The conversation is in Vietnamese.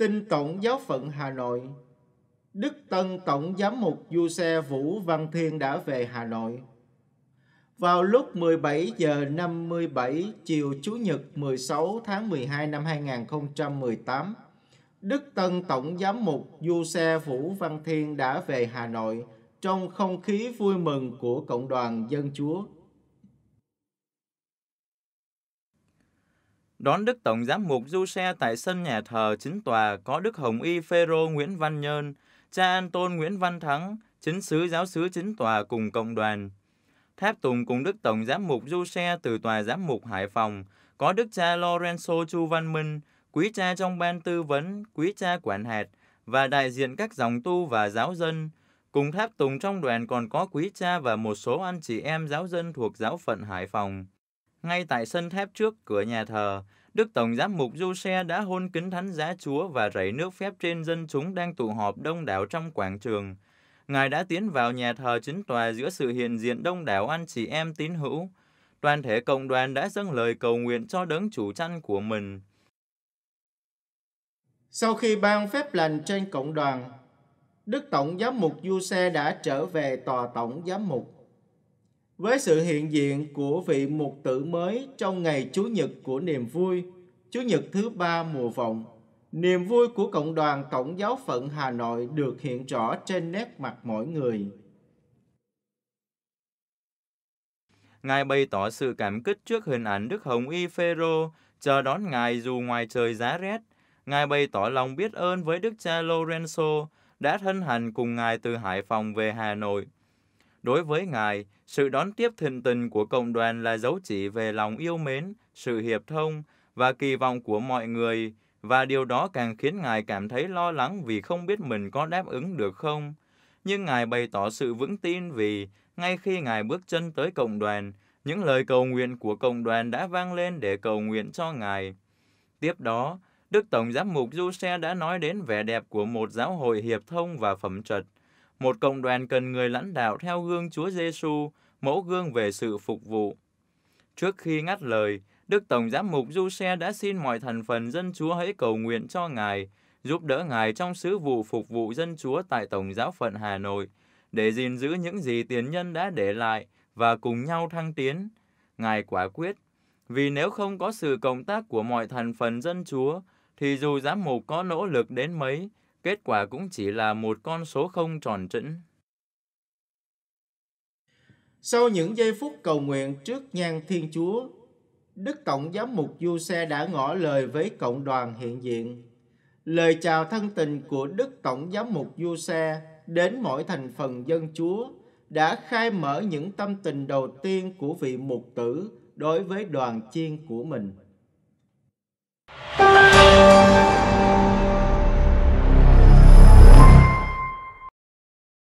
Tin Tổng giáo phận Hà Nội Đức Tân Tổng Giám mục Du Xe Vũ Văn Thiên đã về Hà Nội. Vào lúc 17 giờ 57 chiều Chủ nhật 16 tháng 12 năm 2018, Đức Tân Tổng Giám mục Du Xe Vũ Văn Thiên đã về Hà Nội trong không khí vui mừng của Cộng đoàn Dân Chúa đón Đức Tổng Giám mục du xe tại sân nhà thờ chính tòa có Đức Hồng Y Phêrô Nguyễn Văn Nhơn, cha An Tôn Nguyễn Văn Thắng, chính sứ giáo sứ chính tòa cùng cộng đoàn. Tháp Tùng cùng Đức Tổng Giám mục du xe từ tòa giám mục Hải Phòng có Đức cha Lorenzo Chu Văn Minh, quý cha trong ban tư vấn, quý cha quản hạt và đại diện các dòng tu và giáo dân. Cùng tháp tùng trong đoàn còn có quý cha và một số anh chị em giáo dân thuộc giáo phận Hải Phòng ngay tại sân thép trước cửa nhà thờ, Đức Tổng Giám mục Du Xe đã hôn kính thánh giá Chúa và rảy nước phép trên dân chúng đang tụ họp đông đảo trong quảng trường. Ngài đã tiến vào nhà thờ chính tòa giữa sự hiện diện đông đảo anh chị em tín hữu. Toàn thể cộng đoàn đã dâng lời cầu nguyện cho đấng chủ chăn của mình. Sau khi ban phép lành trên cộng đoàn, Đức Tổng Giám mục Du Xe đã trở về tòa Tổng Giám mục với sự hiện diện của vị mục tử mới trong ngày Chủ nhật của niềm vui, Chủ nhật thứ ba mùa vọng. Niềm vui của Cộng đoàn Tổng giáo phận Hà Nội được hiện rõ trên nét mặt mỗi người. Ngài bày tỏ sự cảm kích trước hình ảnh Đức Hồng Y Phêrô chờ đón Ngài dù ngoài trời giá rét. Ngài bày tỏ lòng biết ơn với Đức cha Lorenzo đã thân hành cùng Ngài từ Hải Phòng về Hà Nội – Đối với Ngài, sự đón tiếp thân tình của cộng đoàn là dấu chỉ về lòng yêu mến, sự hiệp thông và kỳ vọng của mọi người, và điều đó càng khiến Ngài cảm thấy lo lắng vì không biết mình có đáp ứng được không. Nhưng Ngài bày tỏ sự vững tin vì ngay khi Ngài bước chân tới cộng đoàn, những lời cầu nguyện của cộng đoàn đã vang lên để cầu nguyện cho Ngài. Tiếp đó, Đức Tổng Giám mục Du Xe đã nói đến vẻ đẹp của một giáo hội hiệp thông và phẩm trật – một cộng đoàn cần người lãnh đạo theo gương Chúa Giêsu, mẫu gương về sự phục vụ. Trước khi ngắt lời, Đức Tổng Giám mục Du Xe đã xin mọi thành phần dân Chúa hãy cầu nguyện cho Ngài, giúp đỡ Ngài trong sứ vụ phục vụ dân Chúa tại Tổng giáo phận Hà Nội, để gìn giữ những gì tiền nhân đã để lại và cùng nhau thăng tiến. Ngài quả quyết, vì nếu không có sự cộng tác của mọi thành phần dân Chúa, thì dù giám mục có nỗ lực đến mấy, kết quả cũng chỉ là một con số không tròn trĩnh. Sau những giây phút cầu nguyện trước nhan Thiên Chúa, Đức Tổng Giám mục Du Xe đã ngỏ lời với cộng đoàn hiện diện. Lời chào thân tình của Đức Tổng Giám mục Du Xe đến mỗi thành phần dân Chúa đã khai mở những tâm tình đầu tiên của vị mục tử đối với đoàn chiên của mình.